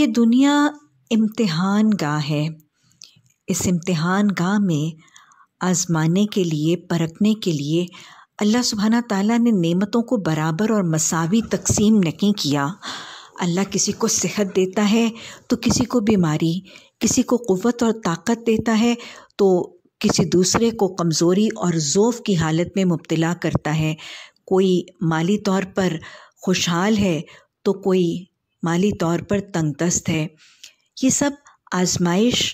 ये दुनिया इम्तिहान गाह है इस इम्तिहान गाह में आजमाने के लिए परखने के लिए अल्लाह सुबहाना ताला ने नेमतों को बराबर और मसावी तकसीम नहीं किया अल्लाह किसी को सेहत देता है तो किसी को बीमारी किसी को क़वत और ताकत देता है तो किसी दूसरे को कमज़ोरी और ज़ोफ़ की हालत में मुबतला करता है कोई माली तौर पर खुशहाल है तो कोई माली तौर पर तंगदस्त है ये सब आजमाइश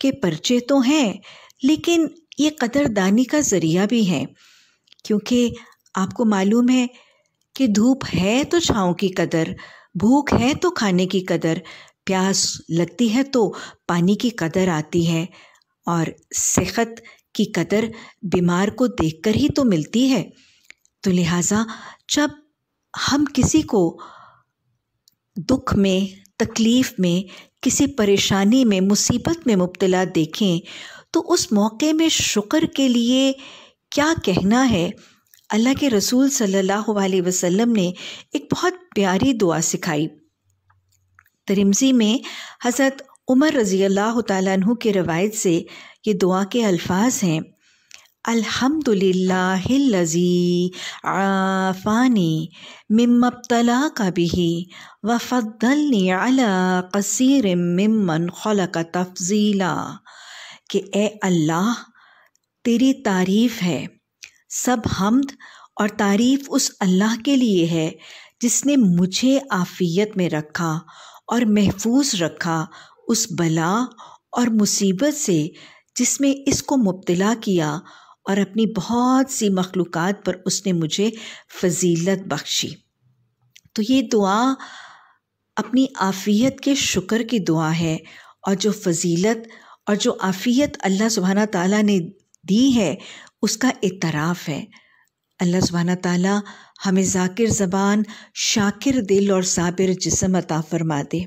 के पर्चे तो हैं लेकिन ये कदरदानी का ज़रिया भी हैं क्योंकि आपको मालूम है कि धूप है तो छाँव की कदर भूख है तो खाने की कदर प्यास लगती है तो पानी की कदर आती है और सेहत की कदर बीमार को देखकर ही तो मिलती है तो लिहाजा जब हम किसी को दुख में तकलीफ़ में किसी परेशानी में मुसीबत में मुब्तला देखें तो उस मौके में शुक्र के लिए क्या कहना है अल्लाह के रसूल सल्लल्लाहु अलैहि वसल्लम ने एक बहुत प्यारी दुआ सिखाई तरिमजी में हज़रत उमर रज़ी अल्लाह तु की रवायत से ये दुआ के अल्फाज हैं अल्हम्दुलिल्लाहिल्लज़ी आफ़ानी मिम्मबतला का बिही वफ़ल्नी अला कसीर मिमन खलक तफजीला कि ए अल्लाह तेरी तारीफ़ है सब हमद और तारीफ़ उस अल्लाह के लिए है जिसने मुझे आफ़ियत में रखा और महफूज रखा उस बला और मुसीबत से जिसमें इसको मुब्तला किया और अपनी बहुत सी मखलूक पर उसने मुझे फजीलत बख्शी तो ये दुआ अपनी आफ़ियत के शुक्र की दुआ है और जो फजीलत और जो आफ़ियत अल्लाह सुबहाना ताला ने दी है उसका इतराफ़ है अल्लाह सुबहाना ताला हमें जाकिर ज़बान शाकिर दिल और साबिर जिसम अता फरमा दे